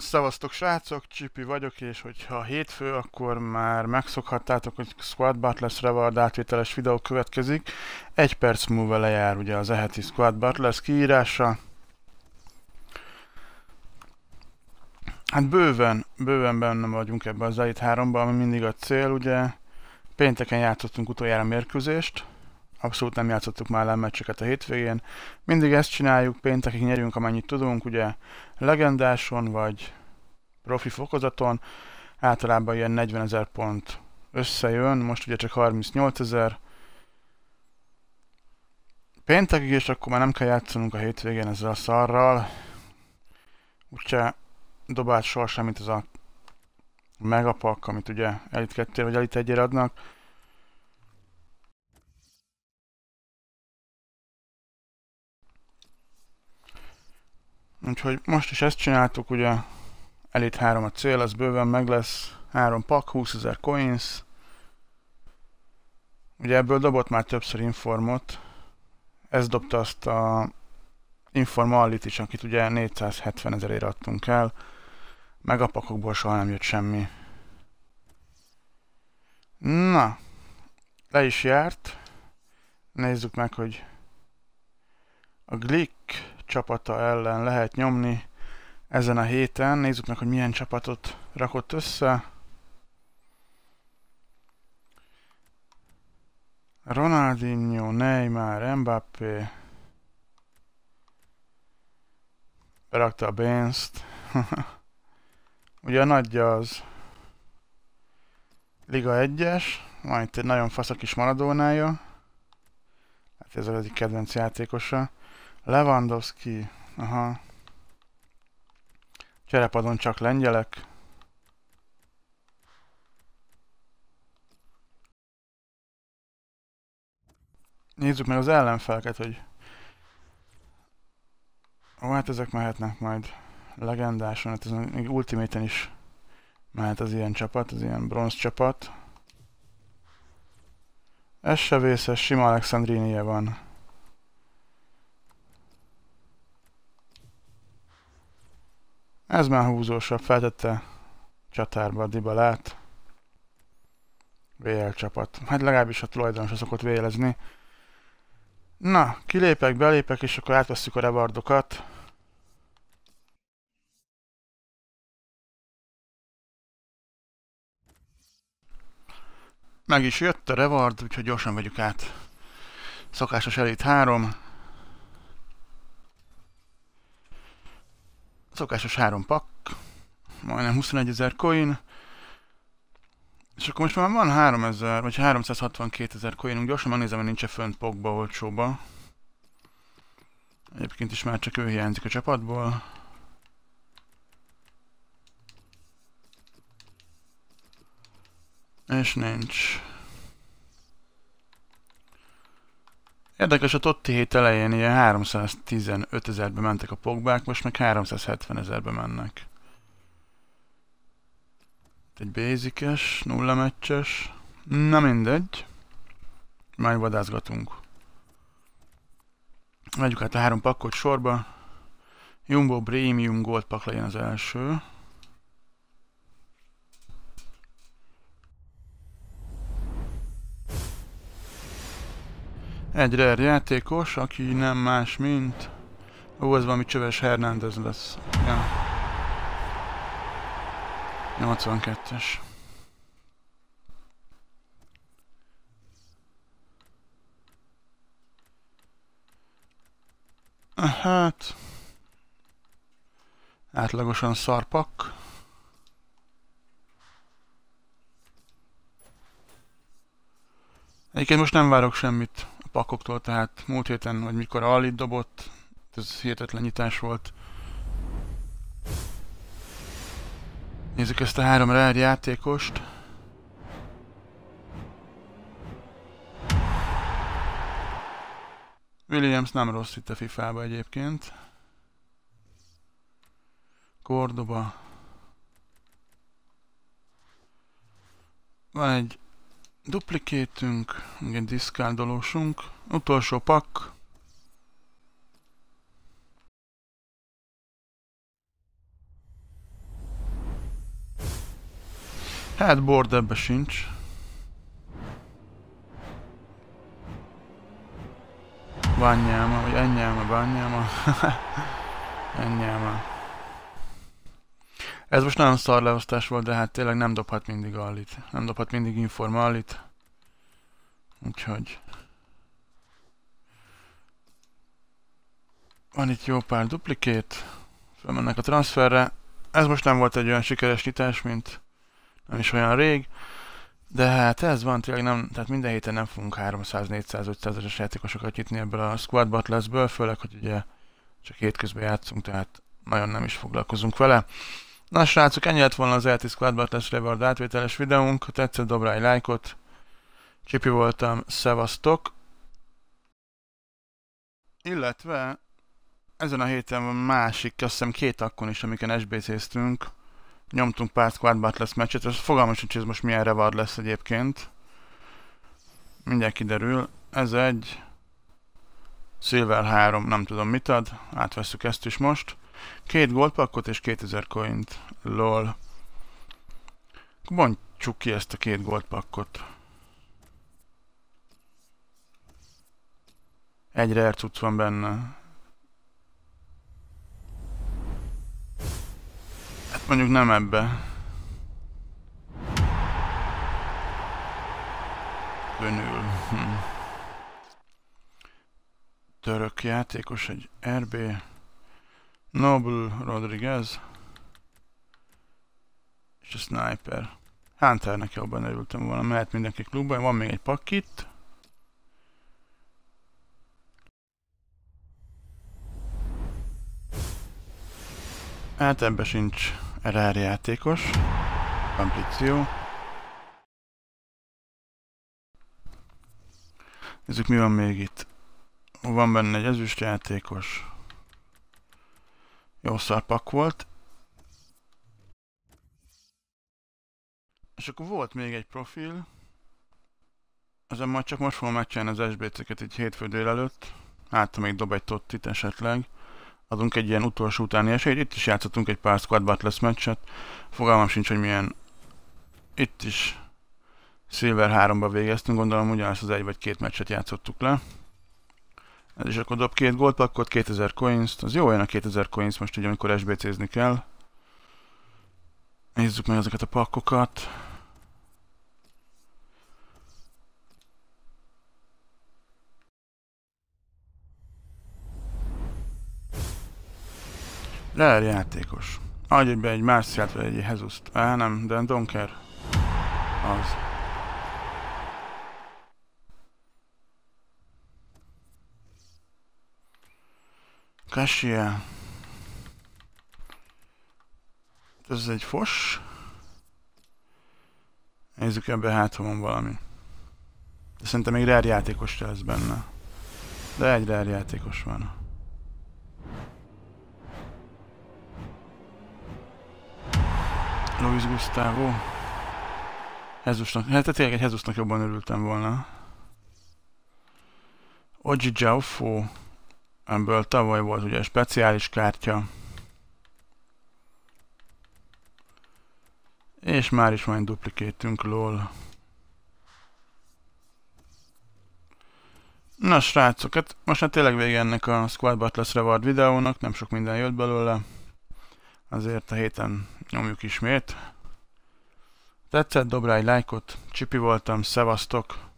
Szevasztok srácok, Csipi vagyok, és hogyha hétfő, akkor már megszokhattátok, hogy Squad Butlers Reward átvételes videó következik. Egy perc múlva lejár ugye az eheti Squad Butlers kiírása. Hát bőven, bőven benne vagyunk ebben az Elite 3 ami mindig a cél, ugye. Pénteken játszottunk utoljára mérkőzést, abszolút nem játszottuk már le meccseket a hétvégén. Mindig ezt csináljuk, péntekig nyerünk amennyit tudunk, ugye legendáson vagy profi fokozaton, általában ilyen 40 ezer pont összejön, most ugye csak 38 ezer. Péntekig, és akkor már nem kell játszanunk a hétvégén ezzel a szarral. Úgyse dobált sohasem, mint ez a megapak, amit ugye elit 2 vagy elit 1 adnak. Úgyhogy most is ezt csináltuk, ugye Elit 3 a cél, az bőven meg lesz. 3 pak, 20 ezer coins. Ugye ebből dobott már többször informot. Ez dobta azt a Informalit is, akit ugye 470 ezerért adtunk el. Meg a pakokból soha nem jött semmi. Na, le is járt. Nézzük meg, hogy a Glick csapata ellen lehet nyomni ezen a héten. Nézzük meg, hogy milyen csapatot rakott össze. Ronaldinho, Neymar, Mbappé. Berakta a Bénzt. Ugye a nagyja az Liga 1-es, van itt egy nagyon fasz a kis Maradónája. Hát ez az egyik kedvenc játékosa. Lewandowski, aha. Cserepadon csak lengyelek. Nézzük meg az ellenfelket, hogy... Ó, hát ezek mehetnek majd legendáson, hát ez még ultimaten is mehet az ilyen csapat, az ilyen bronz csapat. Ez se vészes, sima Alexandrinie van. Ez már húzósabb, feltette csatárba a Dibalát. VL csapat. Hát legalábbis a tulajdonos szokott vélezni. Na, kilépek, belépek, és akkor átveszük a rebardokat. Meg is jött a revard, úgyhogy gyorsan vegyük át. Szokásos elit 3. szokásos három pak, majdnem 21 ezer coin, és akkor most már van 3000, vagy 362 ezer coinunk, gyorsan megnézem, hogy nincs-e fönt pokba, olcsóba. Egyébként is már csak ő hiányzik a csapatból. És nincs. Érdekes, a totti hét elején ilyen 315 ezerbe mentek a pogbák, most meg 370 ezerbe mennek. Egy basic-es, nulla meccses. Na mindegy. Majd vadászgatunk. Vegyük hát a három pakkot sorba. Jumbo Premium Gold pak legyen az első. Egy rare játékos, aki nem más, mint... Ó, ez valami csöves Hernández lesz. Ja. 82-es. Hát... Átlagosan szarpak. Egyébként most nem várok semmit pakoktól, tehát múlt héten, hogy mikor Alit dobott, ez hihetetlen nyitás volt. Nézzük ezt a három rár játékost. Williams nem rossz itt a FIFA-ba egyébként. Cordoba. Van egy Duplikétünk, egy diszkáldolósunk. Utolsó pak. Hát bord ebbe sincs. Bányjáma, vagy enyáma, bányjáma. enyáma. Ez most nagyon szar leosztás volt, de hát tényleg nem dobhat mindig allit. Nem dobhat mindig informa allit. Úgyhogy... Van itt jó pár duplikét. Felmennek a transferre. Ez most nem volt egy olyan sikeres nyitás, mint nem is olyan rég. De hát ez van, tényleg nem, tehát minden héten nem fogunk 300, 400, 500 es játékosokat nyitni ebből a squad butlers-ből, főleg, hogy ugye csak hétközben játszunk, tehát nagyon nem is foglalkozunk vele. Na srácok, ennyi lett volna az LT Squad Battles Reward átvételes videónk. Ha tetszett, dobra egy lájkot. Csipi voltam, szevasztok. Illetve ezen a héten van másik, azt hiszem két akkon is, amiken SBC-ztünk. Nyomtunk pár Squad Battles meccset, és fogalmas sincs, ez most milyen reward lesz egyébként. Mindjárt kiderül. Ez egy Silver 3, nem tudom mit ad, átveszük ezt is most. Két goldpakkot és 2000 coint. Lol. Bontsuk ki ezt a két goldpakkot. Egyre cucc van benne. Hát mondjuk nem ebbe. Önül. Hm. Török játékos, egy RB. Noble, Rodriguez. És a Sniper. Hunternek jobban örültem volna, mehet mindenki klubban. Van még egy pakkit. Hát ebben sincs RR játékos. Amplició. Nézzük mi van még itt. Van benne egy ezüst játékos. Jó szarpak volt. És akkor volt még egy profil. Ezen majd csak most fogom megcsinálni az SBC-ket egy hétfő délelőtt. Hát, ha még dob egy tottit esetleg. Adunk egy ilyen utolsó utáni esélyt. Itt is játszottunk egy pár squad battles meccset. Fogalmam sincs, hogy milyen... Itt is Silver 3-ba végeztünk, gondolom ugyanazt az egy vagy két meccset játszottuk le. És akkor dob két pakkot, 2000 coins -t. Az jó olyan a 2000 coins most ugye, amikor SBC-zni kell. Nézzük meg ezeket a pakkokat. Rare játékos. Adj be egy Marciát vagy egy Hezust. Á, nem, de Donker. Az. Kasia. Ez egy fos. Nézzük ebbe hát, ha van valami. De szerintem még rár játékos lesz benne. De egy rár játékos van. Luis Gustavo. Hezusnak, hát tényleg egy Hezusnak jobban örültem volna. Oggi Jaufo. Ebből tavaly volt ugye speciális kártya. És már is majd duplikétünk LOL. Na srácok, hát most már tényleg vége ennek a Squad Battles Reward videónak, nem sok minden jött belőle. Azért a héten nyomjuk ismét. Tetszett, dobra egy lájkot, csipi voltam, szevasztok!